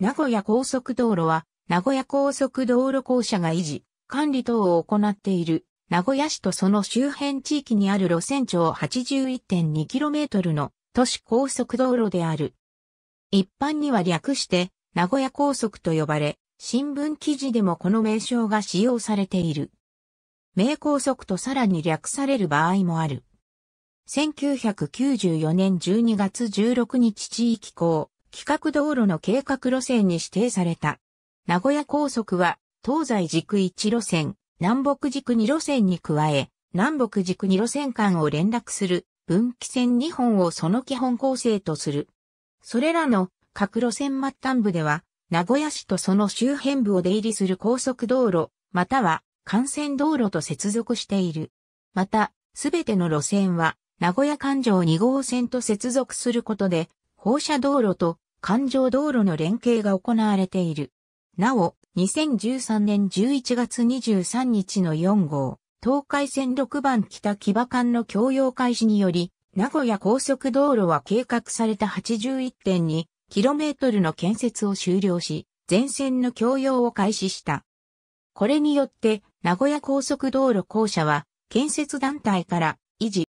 名古屋高速道路は、名古屋高速道路公社が維持、管理等を行っている、名古屋市とその周辺地域にある路線長 81.2km の都市高速道路である。一般には略して、名古屋高速と呼ばれ、新聞記事でもこの名称が使用されている。名高速とさらに略される場合もある。1994年12月16日地域公、企画道路の計画路線に指定された。名古屋高速は、東西軸1路線、南北軸2路線に加え、南北軸2路線間を連絡する分岐線2本をその基本構成とする。それらの各路線末端部では、名古屋市とその周辺部を出入りする高速道路、または幹線道路と接続している。また、すべての路線は、名古屋環状2号線と接続することで、放射道路と環状道路の連携が行われている。なお、2013年11月23日の4号、東海線6番北木場間の共用開始により、名古屋高速道路は計画された 81.2km の建設を終了し、全線の共用を開始した。これによって、名古屋高速道路公社は、建設団体から維持。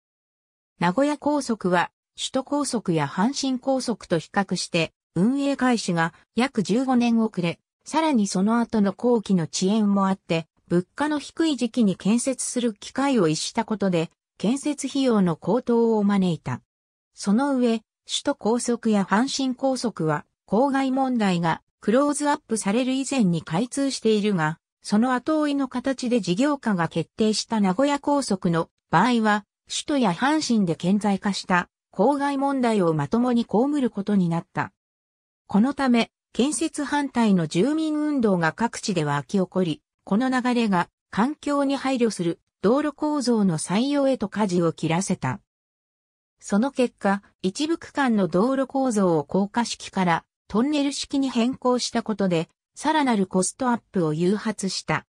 名古屋高速は、首都高速や阪神高速と比較して、運営開始が約15年遅れ、さらにその後の後期の遅延もあって、物価の低い時期に建設する機会を逸したことで、建設費用の高騰を招いた。その上、首都高速や阪神高速は、郊外問題がクローズアップされる以前に開通しているが、その後追いの形で事業化が決定した名古屋高速の場合は、首都や阪神で顕在化した郊外問題をまともに被ることになった。このため、建設反対の住民運動が各地では起き起こり、この流れが環境に配慮する道路構造の採用へと舵を切らせた。その結果、一部区間の道路構造を高架式からトンネル式に変更したことで、さらなるコストアップを誘発した。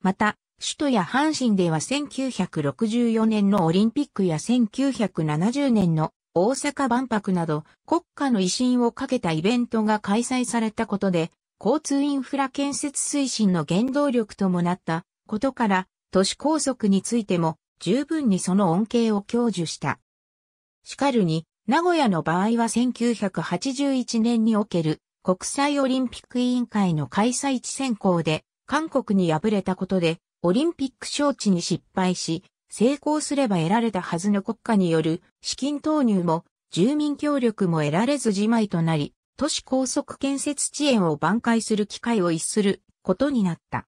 また、首都や阪神では1964年のオリンピックや1970年の大阪万博など国家の威信をかけたイベントが開催されたことで、交通インフラ建設推進の原動力ともなったことから、都市高速についても十分にその恩恵を享受した。しかるに、名古屋の場合は1981年における国際オリンピック委員会の開催地選考で韓国に敗れたことでオリンピック招致に失敗し、成功すれば得られたはずの国家による資金投入も住民協力も得られずじまいとなり、都市高速建設遅延を挽回する機会を逸することになった。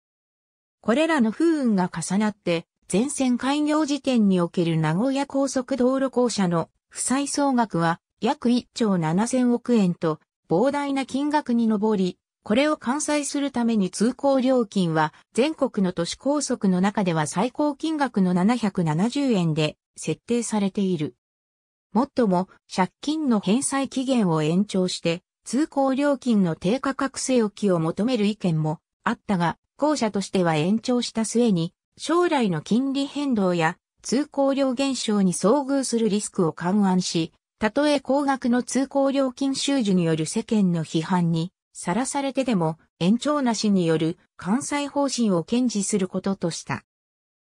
これらの不運が重なって、全線開業時点における名古屋高速道路公社の負債総額は約1兆7000億円と膨大な金額に上り、これを完済するために通行料金は全国の都市高速の中では最高金額の770円で設定されている。もっとも借金の返済期限を延長して通行料金の低価格据え置きを求める意見もあったが、後者としては延長した末に将来の金利変動や通行料減少に遭遇するリスクを勘案し、たとえ高額の通行料金収受による世間の批判にさらされてでも、延長なしによる関西方針を堅持することとした。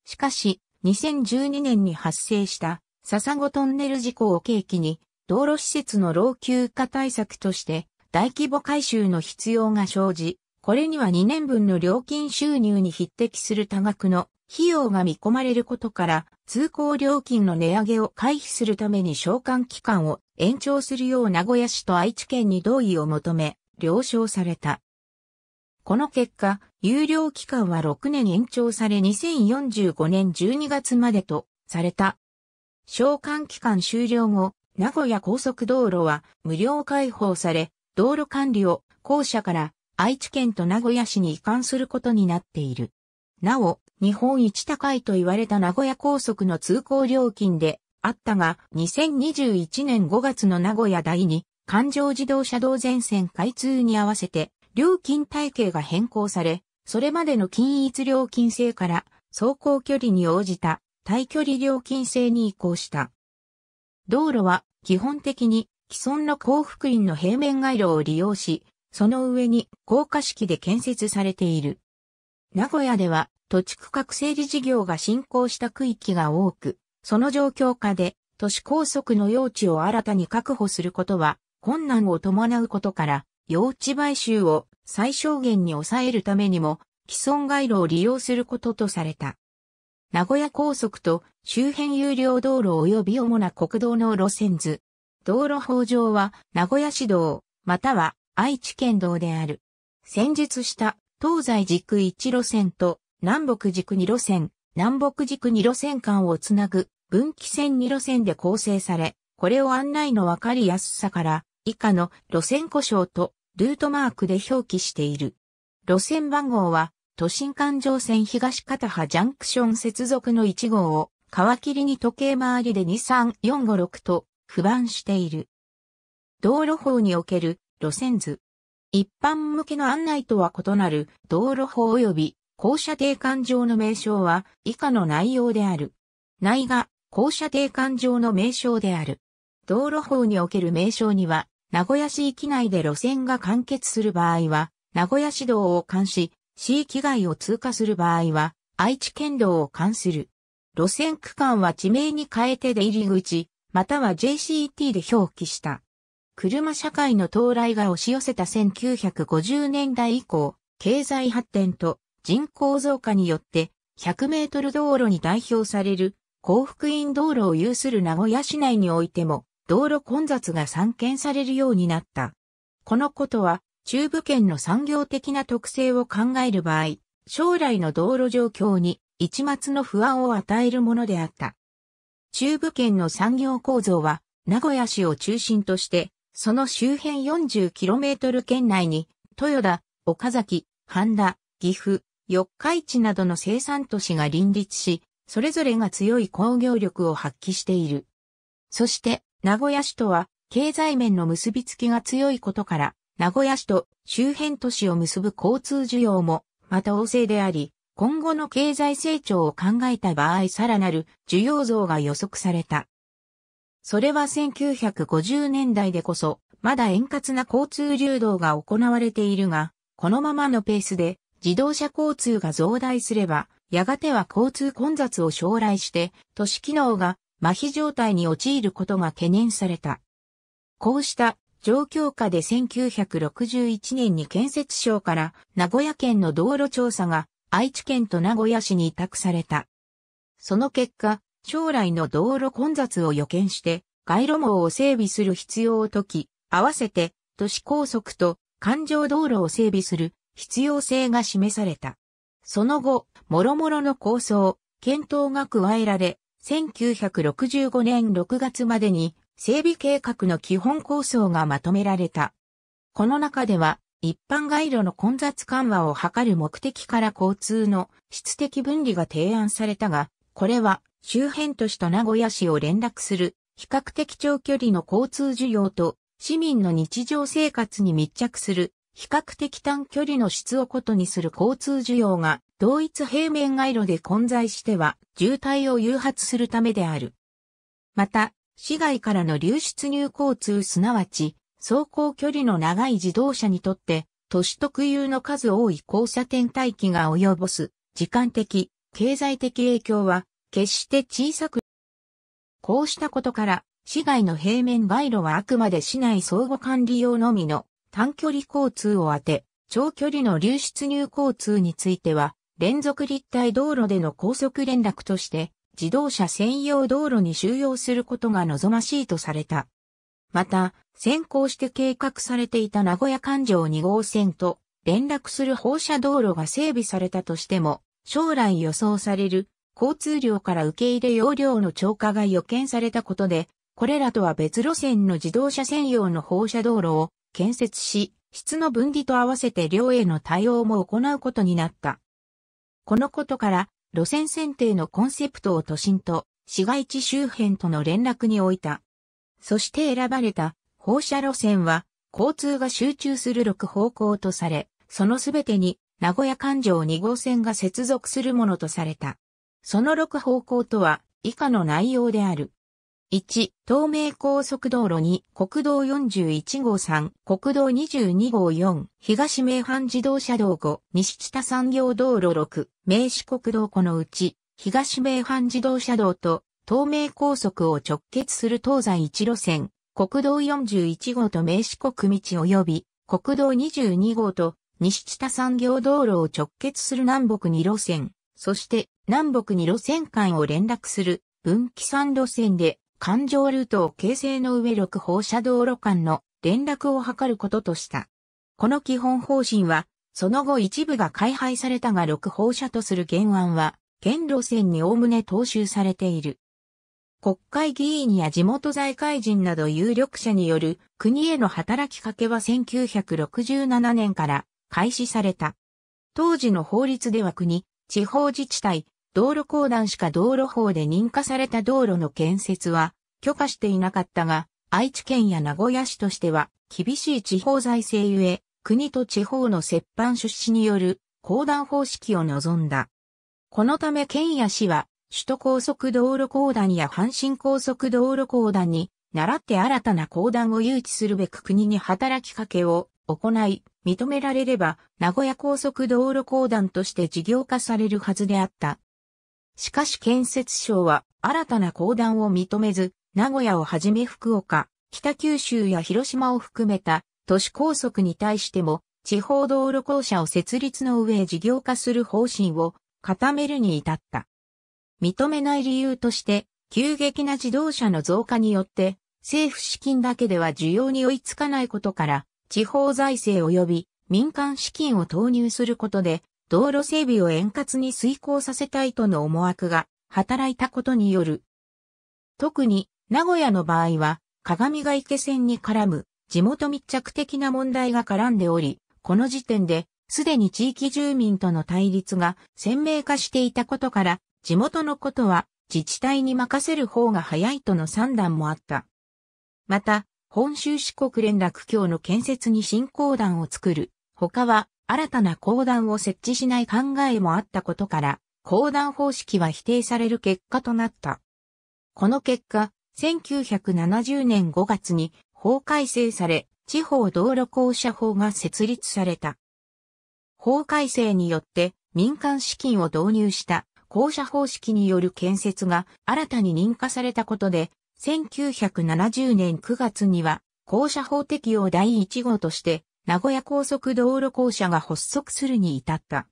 しかし、2012年に発生した笹子トンネル事故を契機に、道路施設の老朽化対策として大規模改修の必要が生じ、これには2年分の料金収入に匹敵する多額の費用が見込まれることから、通行料金の値上げを回避するために償還期間を延長するよう名古屋市と愛知県に同意を求め、了承された。この結果、有料期間は6年延長され2045年12月までとされた。召喚期間終了後、名古屋高速道路は無料開放され、道路管理を校舎から愛知県と名古屋市に移管することになっている。なお、日本一高いと言われた名古屋高速の通行料金であったが、2021年5月の名古屋第2環状自動車道全線開通に合わせて、料金体系が変更され、それまでの均一料金制から走行距離に応じた対距離料金制に移行した。道路は基本的に既存の幸福院の平面街路を利用し、その上に高架式で建設されている。名古屋では土地区画整理事業が進行した区域が多く、その状況下で都市高速の用地を新たに確保することは困難を伴うことから、用地買収を最小限に抑えるためにも、既存街路を利用することとされた。名古屋高速と周辺有料道路及び主な国道の路線図。道路法上は名古屋市道、または愛知県道である。先述した東西軸1路線と南北軸2路線、南北軸2路線間をつなぐ分岐線2路線で構成され、これを案内のわかりやすさから以下の路線故障とルートマークで表記している。路線番号は、都心環状線東片葉ジャンクション接続の1号を、皮切りに時計回りで23456と、不番している。道路法における路線図。一般向けの案内とは異なる道路法及び校舎定環上の名称は以下の内容である。内が校舎定環上の名称である。道路法における名称には名古屋市域内で路線が完結する場合は、名古屋市道を監し、市域外を通過する場合は、愛知県道を関する。路線区間は地名に変えて出入り口、または JCT で表記した。車社会の到来が押し寄せた1950年代以降、経済発展と人口増加によって100メートル道路に代表される幸福院道路を有する名古屋市内においても道路混雑が散見されるようになった。このことは、中部圏の産業的な特性を考える場合、将来の道路状況に一末の不安を与えるものであった。中部圏の産業構造は、名古屋市を中心として、その周辺 40km 圏内に、豊田、岡崎、半田、岐阜、四日市などの生産都市が林立し、それぞれが強い工業力を発揮している。そして、名古屋市とは、経済面の結びつきが強いことから、名古屋市と周辺都市を結ぶ交通需要も、また旺盛であり、今後の経済成長を考えた場合さらなる需要増が予測された。それは1950年代でこそ、まだ円滑な交通流動が行われているが、このままのペースで自動車交通が増大すれば、やがては交通混雑を将来して、都市機能が麻痺状態に陥ることが懸念された。こうした状況下で1961年に建設省から名古屋県の道路調査が愛知県と名古屋市に委託された。その結果、将来の道路混雑を予見して街路網を整備する必要を解き、合わせて都市高速と環状道路を整備する必要性が示された。その後、諸々の構想、検討が加えられ、1965年6月までに整備計画の基本構想がまとめられた。この中では、一般街路の混雑緩和を図る目的から交通の質的分離が提案されたが、これは周辺都市と名古屋市を連絡する比較的長距離の交通需要と市民の日常生活に密着する比較的短距離の質をことにする交通需要が同一平面街路で混在しては渋滞を誘発するためである。また、市外からの流出入交通すなわち、走行距離の長い自動車にとって、都市特有の数多い交差点待機が及ぼす時間的、経済的影響は決して小さく、こうしたことから、市外の平面街路はあくまで市内相互管理用のみの短距離交通を当て、長距離の流出入交通については、連続立体道路での高速連絡として、自動車専用道路に収容することが望ましいとされた。また、先行して計画されていた名古屋環状2号線と連絡する放射道路が整備されたとしても、将来予想される交通量から受け入れ容量の超過が予見されたことで、これらとは別路線の自動車専用の放射道路を建設し、質の分離と合わせて量への対応も行うことになった。このことから、路線選定のコンセプトを都心と市街地周辺との連絡に置いた。そして選ばれた放射路線は交通が集中する6方向とされ、そのすべてに名古屋環状2号線が接続するものとされた。その6方向とは以下の内容である。1、東名高速道路2、国道41号3、国道22号4、東名阪自動車道5、西北産業道路6、名四国道湖のうち、東名阪自動車道と東名高速を直結する東西1路線、国道41号と名四国道及び、国道22号と西北産業道路を直結する南北2路線、そして南北2路線間を連絡する分岐3路線で環状ルートを形成の上6放射道路間の連絡を図ることとした。この基本方針は、その後一部が開廃されたが6放射とする原案は、県路線に概ね踏襲されている。国会議員や地元財界人など有力者による国への働きかけは1967年から開始された。当時の法律では国、地方自治体、道路公団しか道路法で認可された道路の建設は許可していなかったが、愛知県や名古屋市としては厳しい地方財政ゆえ、国と地方の折半出資による公団方式を望んだ。このため県や市は首都高速道路公団や阪神高速道路公団に習って新たな公団を誘致するべく国に働きかけを行い、認められれば名古屋高速道路公団として事業化されるはずであったしかし建設省は新たな公団を認めず、名古屋をはじめ福岡、北九州や広島を含めた都市高速に対しても地方道路公社を設立の上事業化する方針を固めるに至った。認めない理由として、急激な自動車の増加によって、政府資金だけでは需要に追いつかないことから、地方財政及び民間資金を投入することで、道路整備を円滑に遂行させたいとの思惑が働いたことによる。特に名古屋の場合は鏡ヶ池線に絡む地元密着的な問題が絡んでおり、この時点ですでに地域住民との対立が鮮明化していたことから地元のことは自治体に任せる方が早いとの算段もあった。また、本州四国連絡協の建設に振興団を作る、他は新たな公団を設置しない考えもあったことから、公団方式は否定される結果となった。この結果、1970年5月に法改正され、地方道路公社法が設立された。法改正によって民間資金を導入した公社方式による建設が新たに認可されたことで、1970年9月には公社法適用第1号として名古屋高速道路公社が発足するに至った。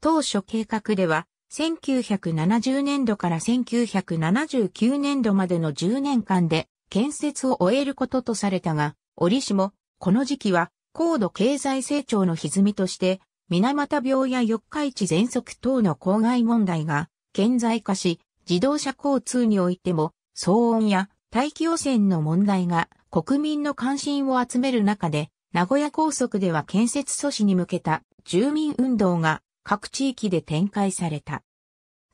当初計画では、1970年度から1979年度までの10年間で建設を終えることとされたが、折しも、この時期は高度経済成長の歪みとして、水俣病や四日市喘息等の公害問題が顕在化し、自動車交通においても騒音や大気汚染の問題が国民の関心を集める中で、名古屋高速では建設阻止に向けた住民運動が各地域で展開された。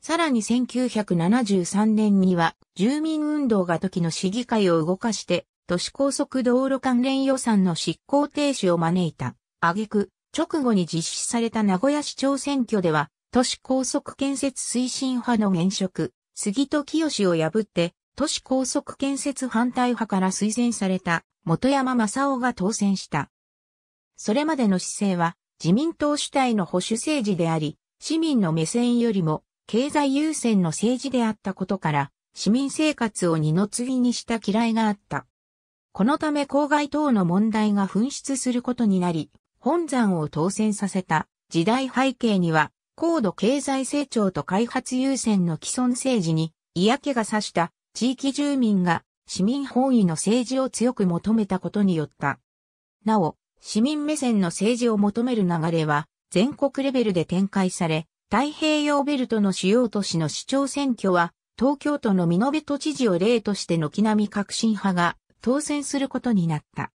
さらに1973年には住民運動が時の市議会を動かして都市高速道路関連予算の執行停止を招いた。挙句、直後に実施された名古屋市長選挙では都市高速建設推進派の現職、杉戸清を破って都市高速建設反対派から推薦された元山正夫が当選した。それまでの姿勢は自民党主体の保守政治であり、市民の目線よりも経済優先の政治であったことから、市民生活を二の次にした嫌いがあった。このため公害等の問題が紛失することになり、本山を当選させた時代背景には、高度経済成長と開発優先の既存政治に嫌気がさした地域住民が市民本位の政治を強く求めたことによった。なお、市民目線の政治を求める流れは全国レベルで展開され、太平洋ベルトの主要都市の市長選挙は、東京都の見延都知事を例として軒並み革新派が当選することになった。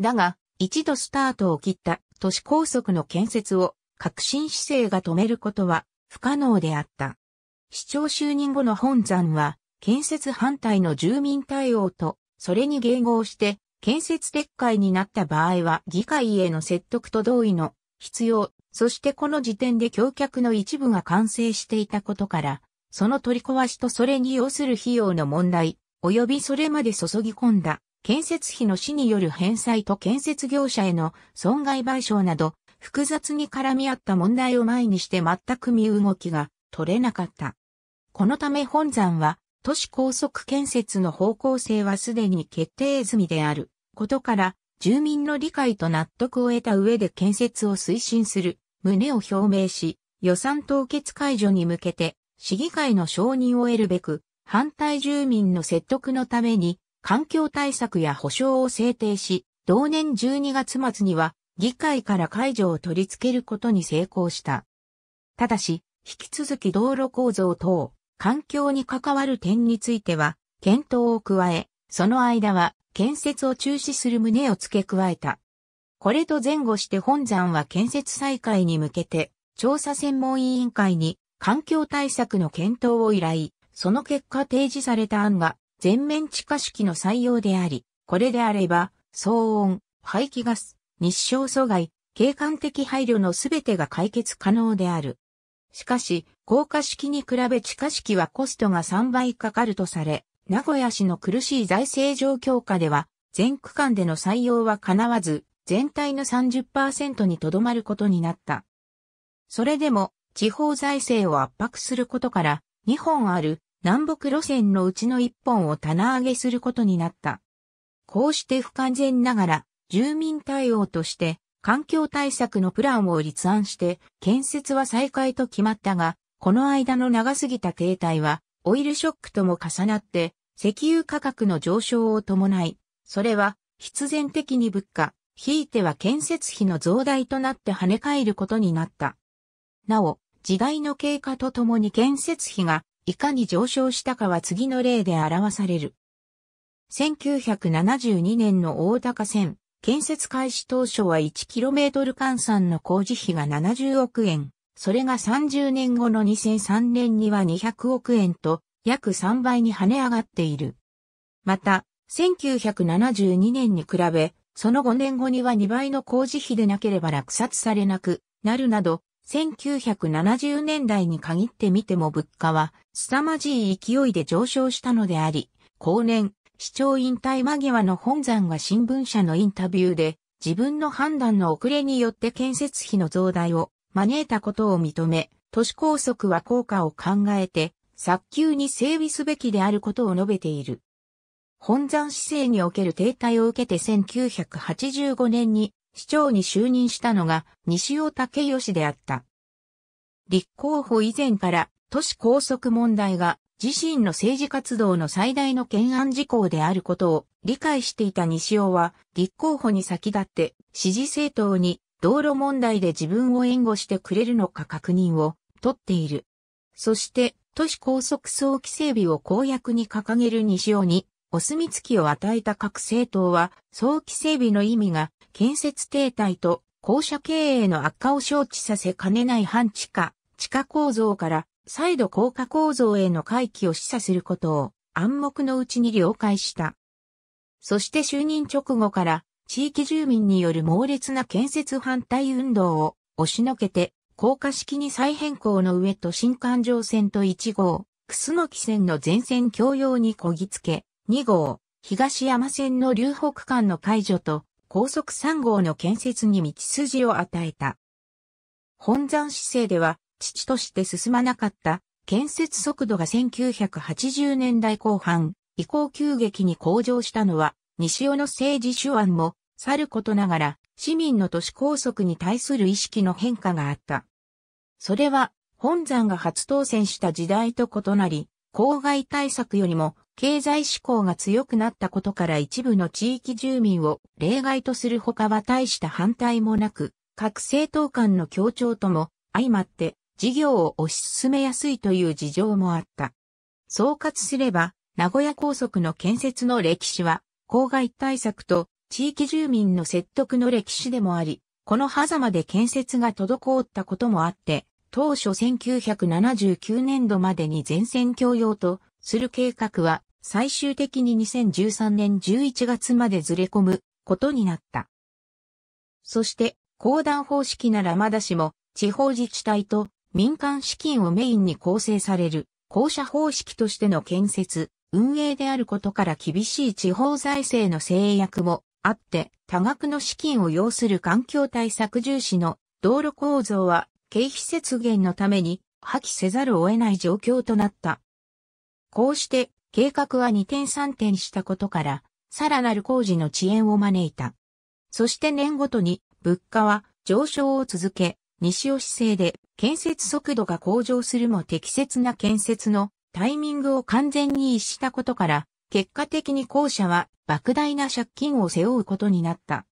だが、一度スタートを切った都市高速の建設を革新姿勢が止めることは不可能であった。市長就任後の本山は建設反対の住民対応と、それに迎合して、建設撤回になった場合は議会への説得と同意の必要、そしてこの時点で橋脚の一部が完成していたことから、その取り壊しとそれに要する費用の問題、及びそれまで注ぎ込んだ建設費の死による返済と建設業者への損害賠償など、複雑に絡み合った問題を前にして全く身動きが取れなかった。このため本山は都市高速建設の方向性はすでに決定済みであることから、住民の理解と納得を得た上で建設を推進する旨を表明し、予算凍結解除に向けて、市議会の承認を得るべく、反対住民の説得のために、環境対策や保障を制定し、同年12月末には、議会から解除を取り付けることに成功した。ただし、引き続き道路構造等、環境に関わる点については、検討を加え、その間は建設を中止する旨を付け加えた。これと前後して本山は建設再開に向けて、調査専門委員会に環境対策の検討を依頼、その結果提示された案が全面地下式の採用であり、これであれば、騒音、排気ガス、日照阻害、景観的配慮のすべてが解決可能である。しかし、高架式に比べ地下式はコストが3倍かかるとされ、名古屋市の苦しい財政状況下では、全区間での採用は叶わず、全体の30%にとどまることになった。それでも、地方財政を圧迫することから、2本ある南北路線のうちの1本を棚上げすることになった。こうして不完全ながら、住民対応として、環境対策のプランを立案して、建設は再開と決まったが、この間の長すぎた停滞は、オイルショックとも重なって、石油価格の上昇を伴い、それは必然的に物価、ひいては建設費の増大となって跳ね返ることになった。なお、時代の経過とともに建設費がいかに上昇したかは次の例で表される。1972年の大高線、建設開始当初は 1km 換算の工事費が70億円。それが30年後の2003年には200億円と約3倍に跳ね上がっている。また、1972年に比べ、その5年後には2倍の工事費でなければ落札されなくなるなど、1970年代に限ってみても物価は凄まじい勢いで上昇したのであり、後年、市長引退間際の本山が新聞社のインタビューで、自分の判断の遅れによって建設費の増大を招いたことを認め、都市高速は効果を考えて、早急に整備すべきであることを述べている。本山市政における停滞を受けて1985年に市長に就任したのが西尾武義であった。立候補以前から都市高速問題が自身の政治活動の最大の懸案事項であることを理解していた西尾は立候補に先立って支持政党に道路問題で自分を援護してくれるのか確認を取っている。そして、都市高速早期整備を公約に掲げる西尾に、お墨付きを与えた各政党は、早期整備の意味が、建設停滞と校舎経営の悪化を承知させかねない半地下、地下構造から、再度高架構造への回帰を示唆することを暗黙のうちに了解した。そして就任直後から地域住民による猛烈な建設反対運動を押しのけて、高架式に再変更の上と新環状線と1号、楠木線の全線共用にこぎつけ、2号、東山線の流北間の解除と、高速3号の建設に道筋を与えた。本山市政では、父として進まなかった建設速度が1980年代後半、以降急激に向上したのは、西尾の政治手腕もさることながら、市民の都市高速に対する意識の変化があった。それは、本山が初当選した時代と異なり、公害対策よりも経済志向が強くなったことから一部の地域住民を例外とするほかは大した反対もなく、各政党間の協調とも相まって事業を推し進めやすいという事情もあった。総括すれば、名古屋高速の建設の歴史は、公害対策と地域住民の説得の歴史でもあり、この狭間で建設が滞ったこともあって、当初1979年度までに全線共用とする計画は最終的に2013年11月までずれ込むことになった。そして、公団方式ならまだしも地方自治体と民間資金をメインに構成される公社方式としての建設、運営であることから厳しい地方財政の制約もあって、多額の資金を要する環境対策重視の道路構造は経費節減のために破棄せざるを得ない状況となった。こうして計画は二点三点したことから、さらなる工事の遅延を招いた。そして年ごとに物価は上昇を続け、西尾市制で建設速度が向上するも適切な建設のタイミングを完全に逸したことから、結果的に校舎は莫大な借金を背負うことになった。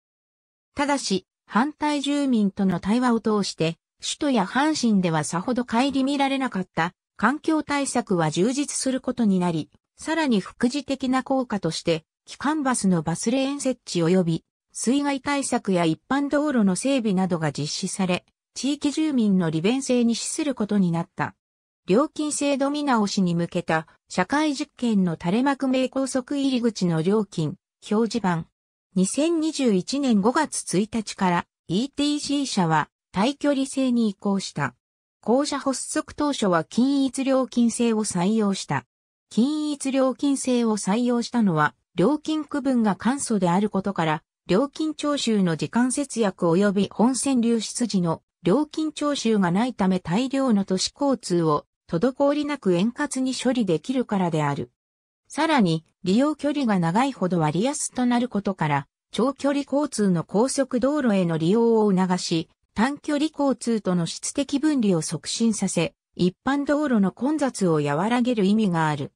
ただし、反対住民との対話を通して、首都や阪神ではさほど顧みられなかった環境対策は充実することになり、さらに副次的な効果として、基幹バスのバスレーン設置及び、水害対策や一般道路の整備などが実施され、地域住民の利便性に資することになった。料金制度見直しに向けた社会実験の垂れ幕名高速入り口の料金表示板。2021年5月1日から ETC 社は対距離制に移行した。校舎発足当初は均一料金制を採用した。均一料金制を採用したのは料金区分が簡素であることから、料金徴収の時間節約及び本線流出時の料金徴収がないため大量の都市交通を滞りなく円滑に処理できるからである。さらに、利用距離が長いほど割安となることから、長距離交通の高速道路への利用を促し、短距離交通との質的分離を促進させ、一般道路の混雑を和らげる意味がある。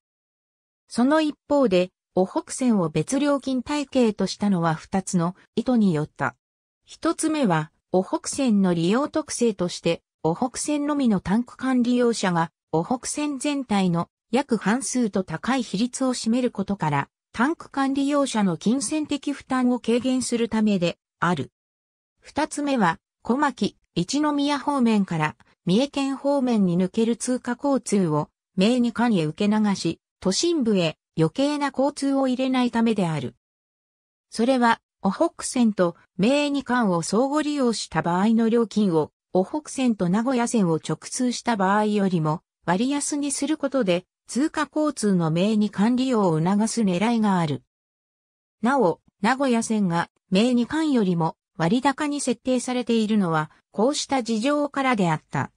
その一方で、お北線を別料金体系としたのは二つの意図によった。一つ目は、お北線の利用特性として、お北線のみのタンク管利用者がオホク線全体の約半数と高い比率を占めることから、タンク管理用者の金銭的負担を軽減するためである。二つ目は、小牧、一宮方面から三重県方面に抜ける通貨交通を名に間へ受け流し、都心部へ余計な交通を入れないためである。それは、オホク線と名に間を相互利用した場合の料金を、オホク線と名古屋線を直通した場合よりも割安にすることで通貨交通の名に管理を促す狙いがある。なお、名古屋線が名に間よりも割高に設定されているのは、こうした事情からであった。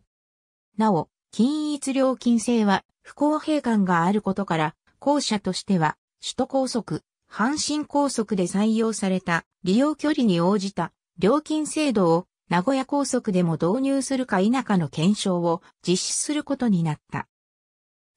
なお、均一料金制は不公平感があることから、後者としては、首都高速、阪神高速で採用された利用距離に応じた料金制度を名古屋高速でも導入するか否かの検証を実施することになった。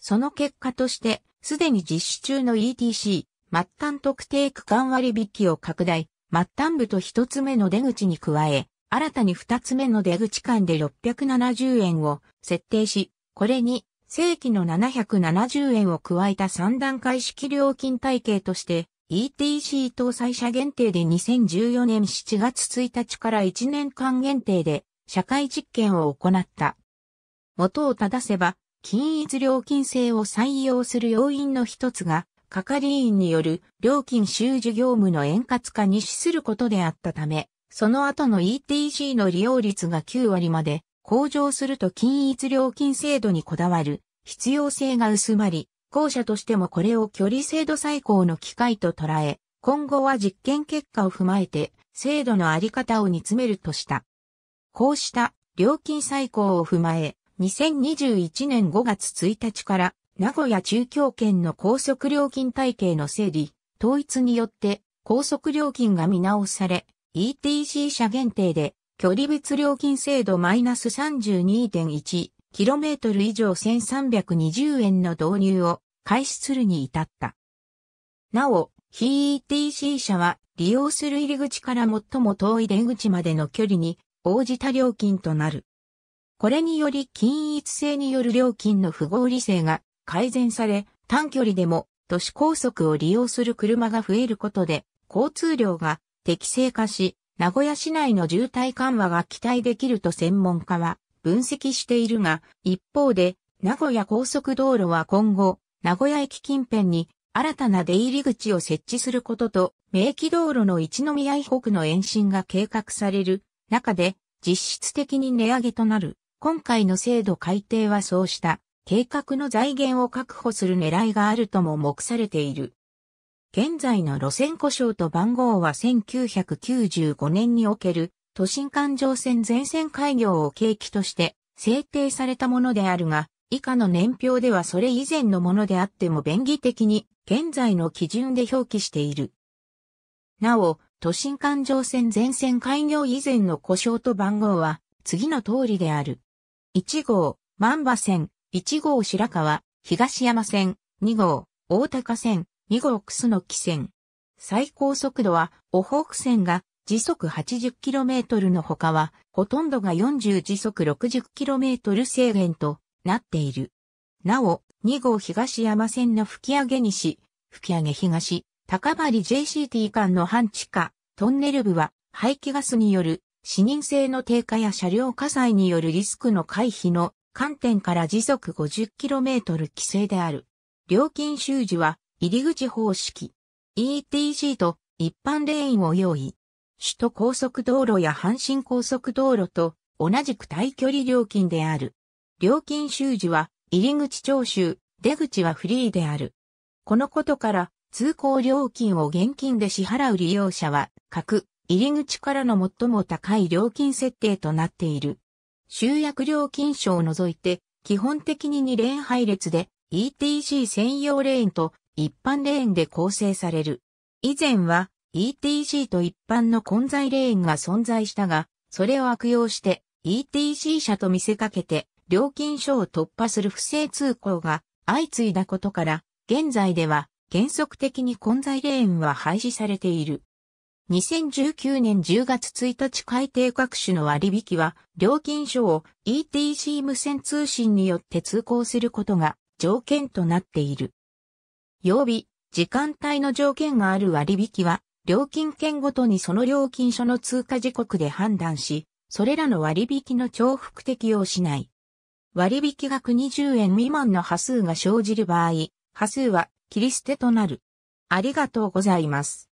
その結果として、すでに実施中の ETC、末端特定区間割引を拡大、末端部と一つ目の出口に加え、新たに二つ目の出口間で670円を設定し、これに正規の770円を加えた3段階式料金体系として ETC 搭載車限定で2014年7月1日から1年間限定で社会実験を行った。元を正せば、均一料金制を採用する要因の一つが、係員による料金収受業務の円滑化に資することであったため、その後の ETC の利用率が9割まで向上すると均一料金制度にこだわる必要性が薄まり、校舎としてもこれを距離制度最高の機会と捉え、今後は実験結果を踏まえて、制度のあり方を煮詰めるとした。こうした料金最高を踏まえ、2021年5月1日から名古屋中京圏の高速料金体系の整理、統一によって高速料金が見直され、ETC 車限定で距離別料金制度マイナス32.1 km 以上1320円の導入を開始するに至った。なお、非 ETC 車は利用する入り口から最も遠い出口までの距離に応じた料金となる。これにより均一性による料金の不合理性が改善され、短距離でも都市高速を利用する車が増えることで、交通量が適正化し、名古屋市内の渋滞緩和が期待できると専門家は分析しているが、一方で、名古屋高速道路は今後、名古屋駅近辺に新たな出入り口を設置することと、名駅道路の一宮以北の延伸が計画される中で、実質的に値上げとなる。今回の制度改定はそうした計画の財源を確保する狙いがあるとも目されている。現在の路線故障と番号は1995年における都心環状線全線開業を契機として制定されたものであるが、以下の年表ではそれ以前のものであっても便宜的に現在の基準で表記している。なお、都心環状線全線開業以前の故障と番号は次の通りである。1号、万馬線、1号白川、東山線、2号、大高線、2号楠木線。最高速度は、オホーク線が時速 80km の他は、ほとんどが40時速 60km 制限となっている。なお、2号東山線の吹上西、吹上東、高張 JCT 間の半地下、トンネル部は、排気ガスによる、視認性の低下や車両火災によるリスクの回避の観点から時速 50km 規制である。料金収受は、入り口方式。ETC と一般レーンを用意。首都高速道路や阪神高速道路と同じく対距離料金である。料金収受は入り口徴収、出口はフリーである。このことから通行料金を現金で支払う利用者は各入り口からの最も高い料金設定となっている。集約料金書を除いて基本的に2レーン配列で ETC 専用レーンと一般レーンで構成される。以前は ETC と一般の混在レーンが存在したが、それを悪用して ETC 車と見せかけて料金所を突破する不正通行が相次いだことから、現在では原則的に混在レーンは廃止されている。2019年10月1日改定各種の割引は、料金所を ETC 無線通信によって通行することが条件となっている。曜日、時間帯の条件がある割引は、料金券ごとにその料金所の通過時刻で判断し、それらの割引の重複適用しない。割引額20円未満の波数が生じる場合、波数は切り捨てとなる。ありがとうございます。